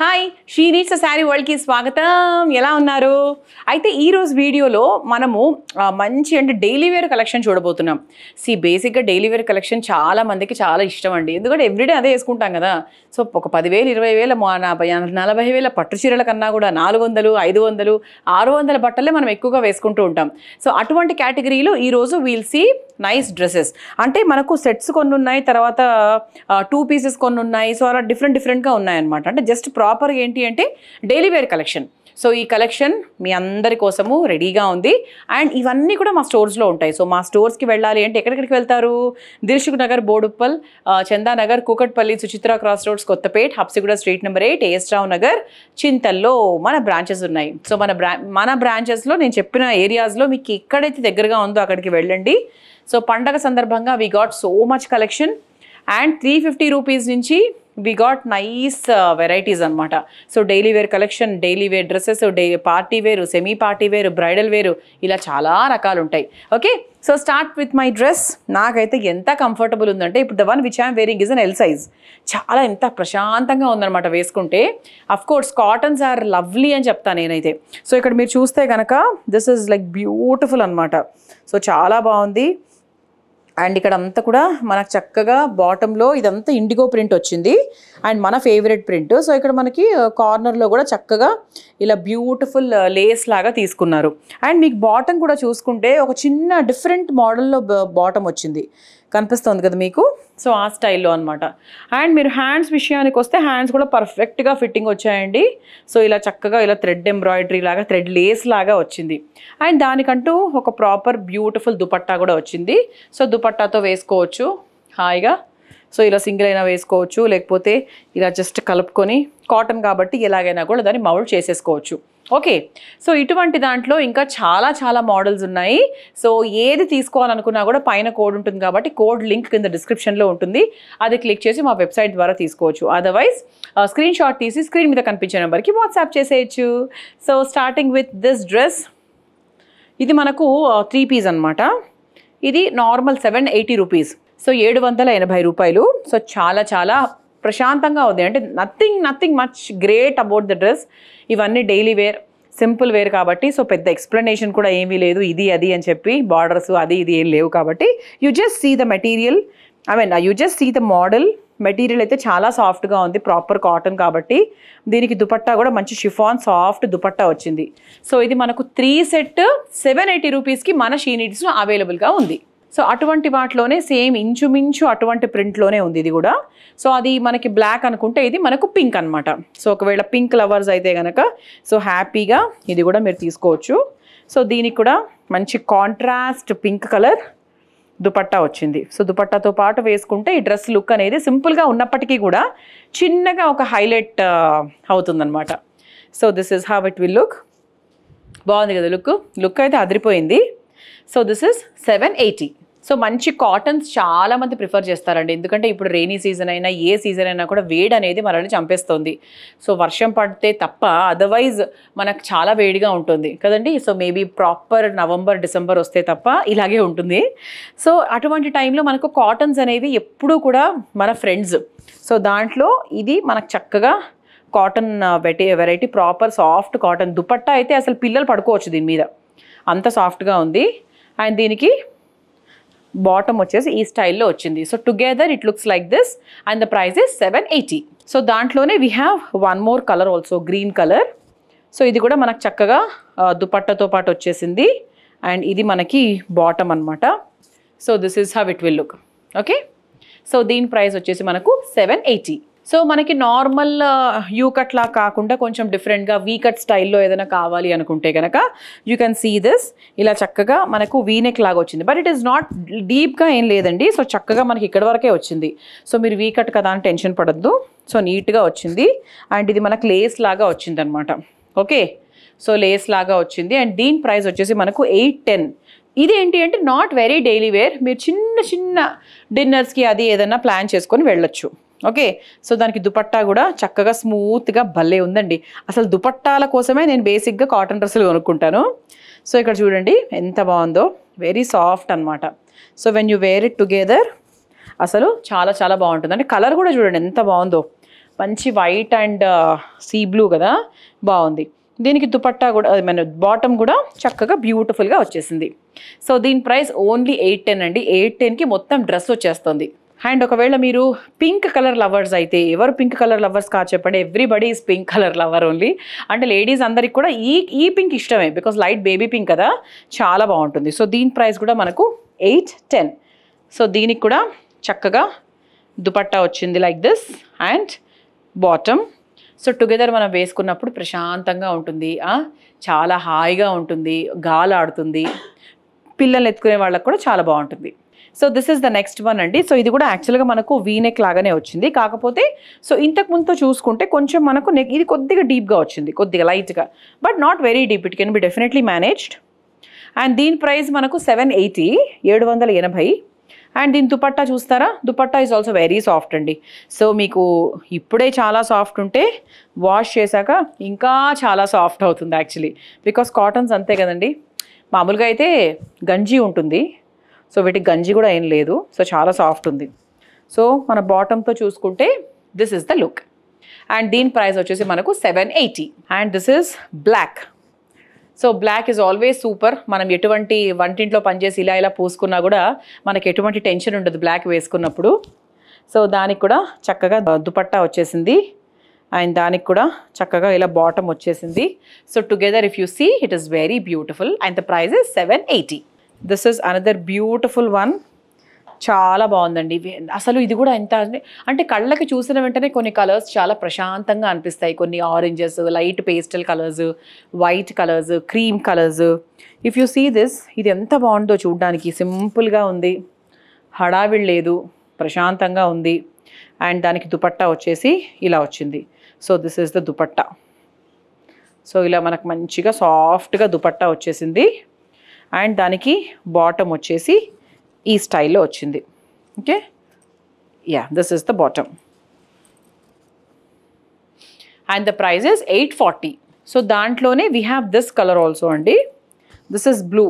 Hi she reads sari వరల్డ్కి స్వాగతం ఎలా ఉన్నారు అయితే ఈరోజు వీడియోలో మనము మంచి అంటే డైలీ వేర్ కలెక్షన్ చూడబోతున్నాం సి బేసిక్గా డైలీ వేర్ కలెక్షన్ చాలా మందికి చాలా ఇష్టం అండి ఎందుకంటే ఎవ్రీడే అదే వేసుకుంటాం కదా సో ఒక పదివేలు ఇరవై వేల నలభై వేల పట్టు చీరల కన్నా కూడా నాలుగు వందలు ఐదు వందలు ఆరు వందల బట్టలే మనం ఎక్కువగా వేసుకుంటూ ఉంటాం సో అటువంటి కేటగిరీలో ఈరోజు వీల్ సీ నైస్ డ్రెస్సెస్ అంటే మనకు సెట్స్ కొన్ని ఉన్నాయి తర్వాత టూ పీసెస్ కొన్ని ఉన్నాయి సో అలా డిఫరెంట్ డిఫరెంట్గా ఉన్నాయన్నమాట అంటే జస్ట్ ప్రా ప్రాపర్ ఏంటి అంటే డైలీ వేర్ కలెక్షన్ సో ఈ కలెక్షన్ మీ అందరి కోసము రెడీగా ఉంది అండ్ ఇవన్నీ కూడా మా స్టోర్స్లో ఉంటాయి సో మా స్టోర్స్కి వెళ్ళాలి అంటే ఎక్కడెక్కడికి వెళ్తారు Dilsukh Nagar Boduppal Chandanagar Kukatpally Suchitra cross roads Kothapet Habsiguda street number eight Rao Nagar చింతల్లో మన బ్రాంచెస్ ఉన్నాయి సో మన బ్రా మన బ్రాంచెస్లో నేను చెప్పిన ఏరియాస్లో మీకు ఎక్కడైతే దగ్గరగా ఉందో అక్కడికి వెళ్ళండి సో పండగ సందర్భంగా we got so much collection and three fifty rupees నుంచి వి గాట్ నైస్ వెరైటీస్ అనమాట so daily wear collection daily wear dresses డై పార్టీ వేరు సెమీ పార్టీ వేరు బ్రైడల్ వేరు ఇలా చాలా రకాలు ఉంటాయి okay so start with my dress నాకైతే ఎంత కంఫర్టబుల్ ఉందంటే ఇప్పుడు the one which I'm wearing is an L size చాలా ఎంత ప్రశాంతంగా ఉందనమాట వేసుకుంటే of course cottons are lovely అని చెప్తాను నేనైతే సో ఇక్కడ మీరు చూస్తే కనుక దిస్ ఇస్ లైక్ బ్యూటిఫుల్ అనమాట సో చాలా బాగుంది అండ్ ఇక్కడ అంతా కూడా మనకు చక్కగా బాటంలో ఇదంతా ఇండిగో ప్రింట్ వచ్చింది అండ్ మన ఫేవరెట్ ప్రింట్ సో ఇక్కడ మనకి కార్నర్లో కూడా చక్కగా ఇలా బ్యూటిఫుల్ లేస్ లాగా తీసుకున్నారు అండ్ మీకు బాటం కూడా చూసుకుంటే ఒక చిన్న డిఫరెంట్ మోడల్లో బాటం వచ్చింది కనిపిస్తుంది కదా మీకు సో ఆ స్టైల్లో అనమాట అండ్ మీరు హ్యాండ్స్ విషయానికి వస్తే హ్యాండ్స్ కూడా పర్ఫెక్ట్గా ఫిట్టింగ్ వచ్చాయండి సో ఇలా చక్కగా ఇలా థ్రెడ్ ఎంబ్రాయిడరీ లాగా థ్రెడ్ లేస్ లాగా వచ్చింది అండ్ దానికంటూ ఒక ప్రాపర్ బ్యూటిఫుల్ దుపట్టా కూడా వచ్చింది సో దుపట్టాతో వేసుకోవచ్చు హాయిగా సో ఇలా సింగిల్ అయినా వేసుకోవచ్చు లేకపోతే ఇలా జస్ట్ కలుపుకొని కాటన్ కాబట్టి ఎలాగైనా కూడా దాన్ని మౌల్డ్ చేసేసుకోవచ్చు ఓకే సో ఇటువంటి దాంట్లో ఇంకా చాలా చాలా మోడల్స్ ఉన్నాయి సో ఏది తీసుకోవాలనుకున్నా కూడా పైన కోడ్ ఉంటుంది కాబట్టి కోడ్ లింక్ కింద డిస్క్రిప్షన్లో ఉంటుంది అది క్లిక్ చేసి మా వెబ్సైట్ ద్వారా తీసుకోవచ్చు అదర్వైజ్ స్క్రీన్ షాట్ తీసి స్క్రీన్ మీద కనిపించే నెంబర్కి వాట్సాప్ చేసేయచ్చు so starting with this dress ఇది మనకు త్రీ పీస్ అనమాట ఇది normal seven eighty rupees so ఏడు వందల ఎనభై రూపాయలు సో చాలా చాలా ప్రశాంతంగా ఉంది అంటే nothing nothing much great about the dress ఇవన్నీ డైలీ వేర్ సింపుల్ వేర్ కాబట్టి సో పెద్ద ఎక్స్ప్లెనేషన్ కూడా ఏమీ లేదు ఇది అది అని చెప్పి బార్డర్స్ అది ఇది ఏం లేవు కాబట్టి you just see the material I mean you just see the model material అయితే చాలా సాఫ్ట్గా ఉంది ప్రాపర్ కాటన్ కాబట్టి దీనికి దుపట్టా కూడా మంచి షిఫాన్ సాఫ్ట్ దుపట్టా వచ్చింది సో ఇది మనకు త్రీ సెట్ సెవెన్ ఎయిటీ రూపీస్కి మన షీనిడ్స్ అవైలబుల్గా ఉంది సో అటువంటి వాటిలోనే సేమ్ ఇంచుమించు అటువంటి ప్రింట్లోనే ఉంది ఇది కూడా సో అది మనకి బ్లాక్ అనుకుంటే ఇది మనకు పింక్ అనమాట సో ఒకవేళ పింక్ లవర్స్ అయితే కనుక సో హ్యాపీగా ఇది కూడా మీరు తీసుకోవచ్చు సో దీనికి కూడా మంచి కాంట్రాస్ట్ పింక్ కలర్ దుపట్టా వచ్చింది సో దుపట్టాతో పాటు వేసుకుంటే ఈ డ్రెస్ లుక్ అనేది సింపుల్గా ఉన్నప్పటికీ కూడా చిన్నగా ఒక హైలైట్ అవుతుందన్నమాట so this is how it will look బాగుంది కదా లుక్ లుక్ అయితే అదిరిపోయింది so this is seven eighty so మంచి కాటన్స్ చాలా మంది ప్రిఫర్ చేస్తారండి ఎందుకంటే ఇప్పుడు రెయినీ సీజన్ అయినా ఏ సీజన్ అయినా కూడా వేడి అనేది మనల్ని చంపేస్తుంది సో వర్షం పడితే తప్ప అదర్వైజ్ మనకు చాలా వేడిగా ఉంటుంది కదండి so maybe proper November December వస్తే తప్ప ఇలాగే ఉంటుంది సో అటువంటి టైంలో మనకు కాటన్స్ అనేవి ఎప్పుడూ కూడా మన ఫ్రెండ్స్ సో దాంట్లో ఇది మనకు చక్కగా కాటన్ వెటీ variety proper soft cotton dupatta అయితే అసలు పిల్లలు పడుకోవచ్చు దీని మీద అంత సాఫ్ట్గా ఉంది అండ్ దీనికి బాటమ్ వచ్చేసి ఈ స్టైల్లో వచ్చింది so together it looks like this and the price is seven eighty so దాంట్లోనే we have one more colour also green colour so ఇది కూడా మనకు చక్కగా దుపట్టతో పాటు వచ్చేసింది అండ్ ఇది మనకి బాటమ్ అనమాట so this is how it will look okay so దీని ప్రైస్ వచ్చేసి మనకు సెవెన్ ఎయిటీ సో మనకి నార్మల్ యూ కట్లా కాకుండా కొంచెం డిఫరెంట్గా వీ కట్ స్టైల్లో ఏదైనా కావాలి అనుకుంటే కనుక యూ కెన్ సీ దిస్ ఇలా చక్కగా మనకు వీనెక్ లాగా వచ్చింది బట్ ఇట్ ఈస్ నాట్ డీప్గా ఏం లేదండి సో చక్కగా మనకి ఇక్కడ వరకే వచ్చింది సో మీరు వీ కట్ కదా అని టెన్షన్ పడద్దు సో నీట్గా వచ్చింది అండ్ ఇది మనకు లేస్ లాగా వచ్చింది అనమాట ఓకే సో లేస్ లాగా వచ్చింది అండ్ దీని ప్రైస్ వచ్చేసి మనకు ఎయిట్ టెన్ ఇది ఏంటి అంటే నాట్ వెరీ డైలీ వేర్ మీరు చిన్న చిన్న డిన్నర్స్కి అది ఏదైనా ప్లాన్ చేసుకొని వెళ్ళొచ్చు ఓకే సో దానికి దుపట్టా కూడా చక్కగా స్మూత్గా భలే ఉందండి అసలు దుపట్టాల కోసమే నేను బేసిక్గా కాటన్ డ్రెస్సులు కొనుక్కుంటాను సో ఇక్కడ చూడండి ఎంత బాగుందో వెరీ సాఫ్ట్ అనమాట so when you wear it together అసలు చాలా చాలా బాగుంటుంది కలర్ కూడా చూడండి ఎంత బాగుందో మంచి వైట్ అండ్ సీ బ్లూ కదా బాగుంది దీనికి దుపట్టా కూడా మన బాటమ్ కూడా చక్కగా బ్యూటిఫుల్గా వచ్చేసింది సో దీని ప్రైస్ ఓన్లీ ఎయిట్ టెన్ అండి ఎయిట్ టెన్కి మొత్తం డ్రెస్ వచ్చేస్తుంది అండ్ ఒకవేళ మీరు పింక్ కలర్ లవర్స్ అయితే ఎవరు పింక్ కలర్ లవర్స్ కా చెప్పండి everybody is pink colour lover only అంటే లేడీస్ అందరికి కూడా ఈ ఈ పింక్ ఇష్టమే బికాస్ లైట్ బేబీ పింక్ కదా చాలా బాగుంటుంది సో దీని ప్రైస్ కూడా మనకు ఎయిట్ టెన్ సో దీనికి కూడా చక్కగా దుపట్టా వచ్చింది like this and bottom so together మనం వేసుకున్నప్పుడు ప్రశాంతంగా ఉంటుంది చాలా హాయిగా ఉంటుంది గాలాడుతుంది పిల్లల్ని ఎత్తుకునే వాళ్ళకు కూడా చాలా బాగుంటుంది so this is the next one అండి సో ఇది కూడా యాక్చువల్గా మనకు వీనెక్ లాగానే వచ్చింది కాకపోతే సో ఇంతకు ముందు చూసుకుంటే కొంచెం మనకు నెక్ ఇది కొద్దిగా డీప్గా వచ్చింది కొద్దిగా లైట్గా but not very deep it can be definitely managed and దీని ప్రైస్ మనకు సెవెన్ ఎయిటీ ఏడు వందల ఎనభై అండ్ దీని దుపట్టా చూస్తారా dupatta is also very soft అండి సో మీకు ఇప్పుడే చాలా సాఫ్ట్ ఉంటే వాష్ చేశాక ఇంకా చాలా సాఫ్ట్ అవుతుంది యాక్చువల్లీ బికాస్ కాటన్స్ అంతే కదండి మామూలుగా అయితే గంజి ఉంటుంది సో వీటికి గంజి కూడా ఏం లేదు సో చాలా సాఫ్ట్ ఉంది సో మన బాటంతో చూసుకుంటే this is the look and దీని ప్రైస్ వచ్చేసి మనకు seven eighty and this is black so black is always super మనం ఎటువంటి వంటింట్లో పనిచేసి ఇలా ఇలా పూసుకున్నా కూడా మనకి ఎటువంటి టెన్షన్ ఉండదు బ్లాక్ వేసుకున్నప్పుడు సో దానికి కూడా చక్కగా దుపట్టా వచ్చేసింది అండ్ దానికి కూడా చక్కగా ఇలా బాటమ్ వచ్చేసింది so together if you see it is very beautiful and the price is seven eighty this is another beautiful one చాలా బాగుందండి అసలు ఇది కూడా ఎంత అంటే కళ్ళకి చూసిన వెంటనే కొన్ని కలర్స్ చాలా ప్రశాంతంగా అనిపిస్తాయి కొన్ని oranges light pastel colours white colours cream colours if you see this ఇది ఎంత బాగుందో చూడడానికి సింపుల్గా ఉంది హడావిడి లేదు ప్రశాంతంగా ఉంది అండ్ దానికి దుపట్టా వచ్చేసి ఇలా వచ్చింది so this is the dupatta so ఇలా మనకు మంచిగా సాఫ్ట్గా దుపట్టా వచ్చేసింది అండ్ దానికి బాటమ్ వచ్చేసి ఈ స్టైల్లో వచ్చింది okay yeah this is the bottom and the price is eight forty so దాంట్లోనే we have this colour also అండి this is blue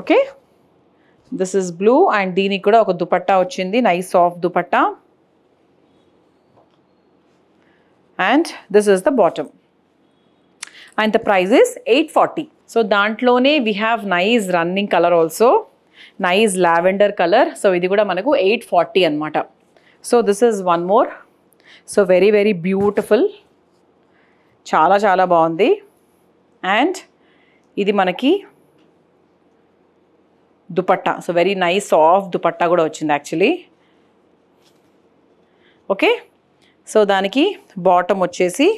okay this is blue and దీనికి కూడా ఒక దుపట్టా వచ్చింది nice soft dupatta and this is the bottom and the price is eight forty so దాంట్లోనే we have nice running colour also nice lavender colour so ఇది కూడా మనకు eight forty అనమాట so this is one more so very very beautiful చాలా చాలా బాగుంది and ఇది మనకి dupatta so very nice soft dupatta కూడా వచ్చింది యాక్చువల్లీ ఓకే సో దానికి బాటమ్ వచ్చేసి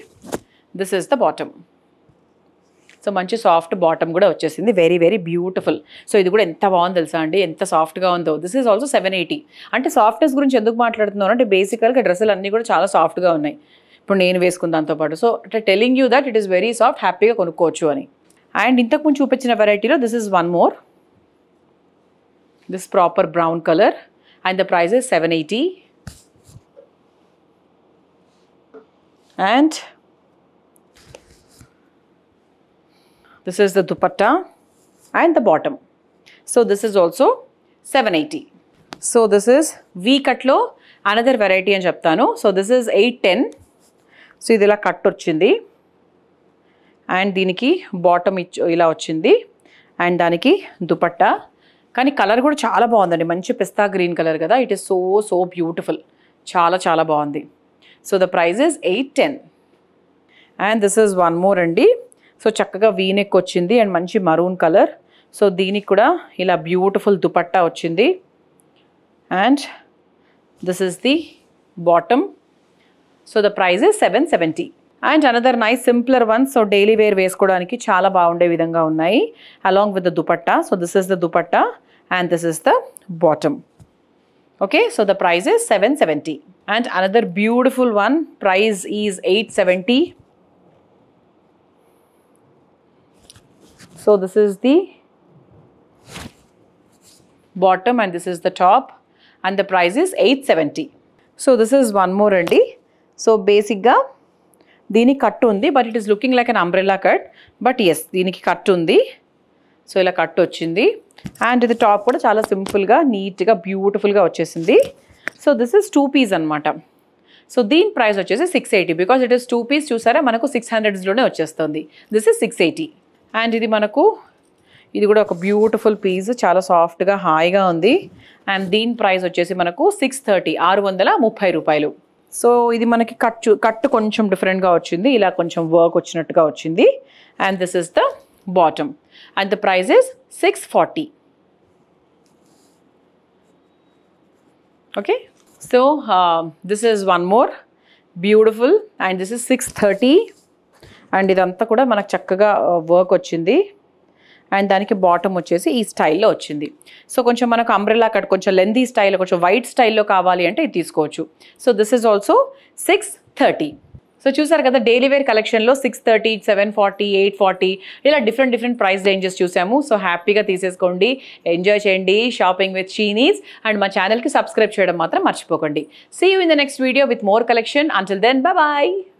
this is the bottom so మంచి సాఫ్ట్ బాటమ్ కూడా వచ్చేసింది వెరీ వెరీ బ్యూటిఫుల్ సో ఇది కూడా ఎంత బాగుంది తెలుసా అండి ఎంత సాఫ్ట్గా ఉందో this is also seven eighty అంటే సాఫ్ట్నెస్ గురించి ఎందుకు మాట్లాడుతున్నాను అంటే బేసికల్గా డ్రెస్సులు అన్నీ కూడా చాలా సాఫ్ట్గా ఉన్నాయి ఇప్పుడు నేను వేసుకున్న దాంతోపాటు సో అంటే telling you that it is very soft హ్యాపీగా కొనుక్కోవచ్చు అని అండ్ ఇంతకుముందు చూపించిన వెరైటీలో this is one more this proper brown colour and the price is seven eighty and This is the dupatta and the bottom. So this is also 780. So this is V cut lo another variety అని చెప్తాను so this is eight ten so ఇది ఇలా cut వచ్చింది and దీనికి bottom ఇచ్చు ఇలా వచ్చింది and దానికి దుపట్టా కానీ కలర్ కూడా చాలా బాగుందండి మంచి పిస్తా గ్రీన్ కలర్ కదా it is so so beautiful చాలా చాలా బాగుంది so the price is eight ten and this is one more అండి సో చక్కగా వీనెక్ వచ్చింది అండ్ మంచి మరూన్ కలర్ సో దీనికి కూడా ఇలా బ్యూటిఫుల్ దుపట్టా వచ్చింది and this is the bottom so the price is seven seventy and another nice simpler one so daily wear వేసుకోవడానికి చాలా బాగుండే విధంగా ఉన్నాయి along with the dupatta so this is the dupatta and this is the bottom okay so the price is seven seventy and another beautiful one price is eight seventy So this is the bottom and this is the top and the price is 870. So this is one more అండి so బేసిక్గా దీని cut ఉంది but it is looking like an umbrella cut but ఎస్ దీనికి cut ఉంది so ఇలా cut వచ్చింది అండ్ ఇది టాప్ కూడా చాలా సింపుల్గా నీట్గా బ్యూటిఫుల్గా వచ్చేసింది so this is two piece అనమాట సో దీని ప్రైస్ వచ్చేసి six eighty because it is two piece చూసారా మనకు సిక్స్ హండ్రెడ్స్లోనే వచ్చేస్తుంది దిస్ ఇస్ సిక్స్ ఎయిటీ అండ్ ఇది మనకు ఇది కూడా ఒక బ్యూటిఫుల్ పీస్ చాలా సాఫ్ట్గా హాయిగా ఉంది అండ్ దీని ప్రైస్ వచ్చేసి మనకు సిక్స్ థర్టీ ఆరు వందల ముప్పై రూపాయలు సో ఇది మనకి కట్ కట్టు కొంచెం డిఫరెంట్గా వచ్చింది ఇలా కొంచెం వర్క్ వచ్చినట్టుగా వచ్చింది and this is the bottom and the price is six forty okay so this is one more beautiful and this is six thirty and ఇదంతా కూడా మనకు చక్కగా వర్క్ వచ్చింది అండ్ దానికి బాటమ్ వచ్చేసి ఈ స్టైల్లో వచ్చింది సో కొంచెం మనకు అంబ్రెలా కట్ కొంచెం లెందీ స్టైల్లో కొంచెం వైట్ స్టైల్లో కావాలి అంటే ఇది తీసుకోవచ్చు so this is also six thirty so చూసారు కదా డైలీ వేర్ కలెక్షన్లో six thirty seven forty eight forty ఇలా డిఫరెంట్ డిఫరెంట్ ప్రైస్ రేంజెస్ చూసాము సో హ్యాపీగా తీసేసుకోండి ఎంజాయ్ చేయండి షాపింగ్ విత్ చీనీస్ అండ్ మా ఛానల్కి సబ్స్క్రైబ్ చేయడం మాత్రం మర్చిపోకండి see you in the next video with more collection until then bye